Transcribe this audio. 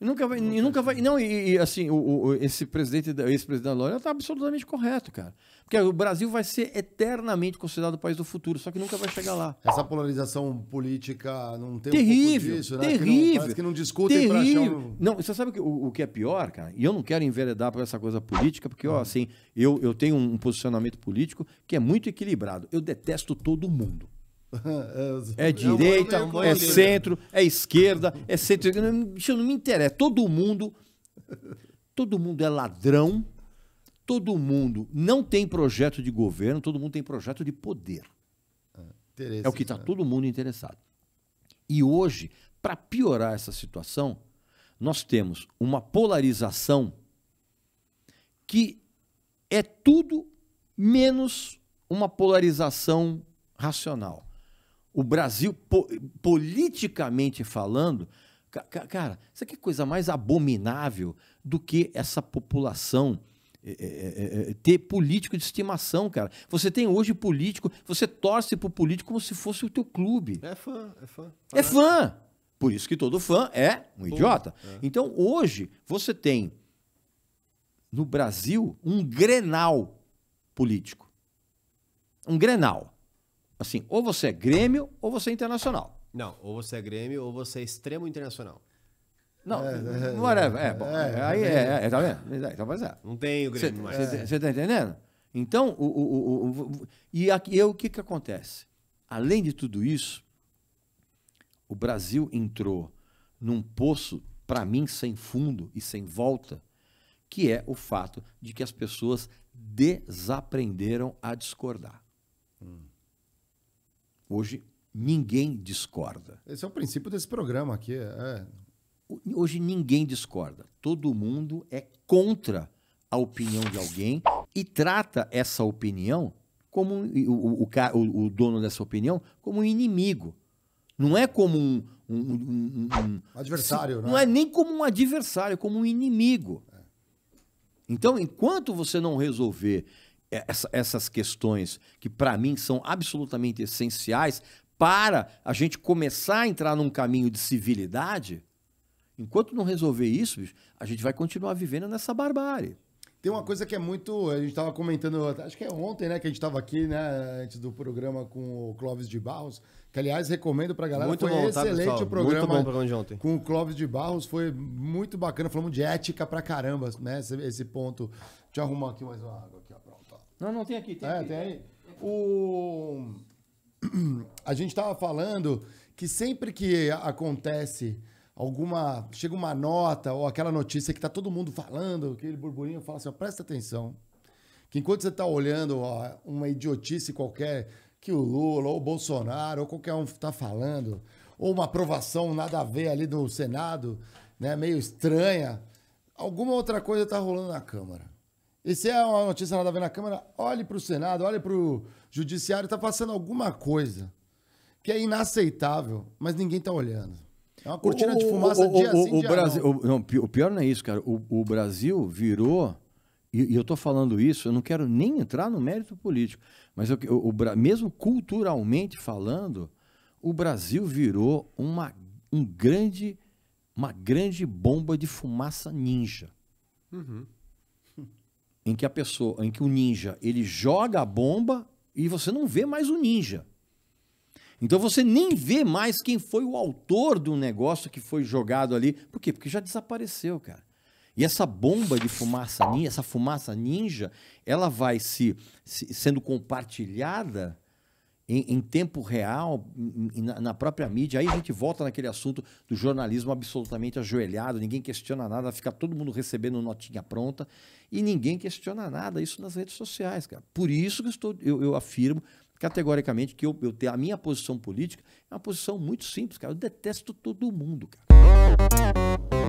E nunca vai, e nunca vai, não, e, e assim, o, o, esse presidente, esse presidente da L'Oréal tá absolutamente correto, cara. Porque o Brasil vai ser eternamente considerado o país do futuro, só que nunca vai chegar lá. Essa polarização política não tem terrível, um disso, né? Terrível, que não, não discutem terrível. Um... Não, você sabe que, o, o, que é pior, cara? E eu não quero enveredar por essa coisa política, porque, ó, ah. assim, eu, eu tenho um posicionamento político que é muito equilibrado. Eu detesto todo mundo. É direita, é, é, é centro, é esquerda, é centro. Isso não, me interessa. Todo mundo. Todo mundo é ladrão. Todo mundo não tem projeto de governo, todo mundo tem projeto de poder. É, é o que está né? todo mundo interessado. E hoje, para piorar essa situação, nós temos uma polarização que é tudo menos uma polarização racional o Brasil, po politicamente falando, ca cara, isso aqui é coisa mais abominável do que essa população. É, é, é, é, ter político de estimação, cara. Você tem hoje político, você torce pro político como se fosse o teu clube. É fã, é fã. É fã. Por isso que todo fã é um Pô, idiota. É. Então, hoje, você tem no Brasil um grenal político. Um grenal. Assim, ou você é Grêmio ou você é Internacional. Não, ou você é Grêmio ou você é extremo internacional. Não, é, é, é. não era. É, bom, é, aí é, tá vendo? Então, pois é. Não tem o Grêmio mais. Você tá entendendo? Então, o, o, o, e aqui, eu, o que, que acontece? Além de tudo isso, o Brasil entrou num poço, para mim, sem fundo e sem volta, que é o fato de que as pessoas desaprenderam a discordar. Hoje ninguém discorda. Esse é o princípio desse programa aqui. É. é. Hoje ninguém discorda. Todo mundo é contra a opinião de alguém e trata essa opinião como o, o, o, o dono dessa opinião como um inimigo. Não é como um, um, um, um adversário, né? não é nem como um adversário, como um inimigo. É. Então, enquanto você não resolver é, essa, essas questões que, para mim, são absolutamente essenciais para a gente começar a entrar num caminho de civilidade, enquanto não resolver isso, bicho, a gente vai continuar vivendo nessa barbárie. Tem uma coisa que é muito. A gente estava comentando, acho que é ontem, né? Que a gente estava aqui, né? Antes do programa com o Clóvis de Barros. Que, aliás, recomendo a galera. Muito foi bom, tá, excelente tá, o programa. Muito bom o programa de ontem. Com o Clóvis de Barros. Foi muito bacana. Falamos de ética para caramba, né? Esse, esse ponto. Deixa eu arrumar aqui mais uma água aqui, ó. Pronto. Não, não tem aqui, tem é, aqui. Tem aí. O... A gente estava falando que sempre que acontece alguma. chega uma nota ou aquela notícia que está todo mundo falando, aquele burburinho, fala assim: ó, presta atenção. Que enquanto você está olhando ó, uma idiotice qualquer que o Lula ou o Bolsonaro ou qualquer um está falando, ou uma aprovação nada a ver ali do Senado, né, meio estranha, alguma outra coisa está rolando na Câmara. Isso é uma notícia nada a ver na Câmara. Olhe para o Senado, olhe para o Judiciário, está passando alguma coisa que é inaceitável, mas ninguém está olhando. É uma cortina o, de fumaça o, dia o, assim, o dia Brasil, não. O, não, o pior não é isso, cara. O, o Brasil virou, e, e eu estou falando isso, eu não quero nem entrar no mérito político, mas eu, o, o, mesmo culturalmente falando, o Brasil virou uma, um grande, uma grande bomba de fumaça ninja. Uhum em que a pessoa, em que o ninja, ele joga a bomba e você não vê mais o ninja. Então você nem vê mais quem foi o autor do negócio que foi jogado ali. Por quê? Porque já desapareceu, cara. E essa bomba de fumaça ninja, essa fumaça ninja, ela vai se, se sendo compartilhada em, em tempo real, em, na, na, própria mídia. Aí a gente volta naquele assunto do jornalismo absolutamente ajoelhado, ninguém questiona nada, fica todo mundo recebendo notinha pronta e ninguém questiona nada. Isso nas redes sociais, cara. Por isso que estou, eu, eu afirmo categoricamente que eu, eu tenho a minha posição política é uma posição muito simples, cara. Eu detesto todo mundo, cara.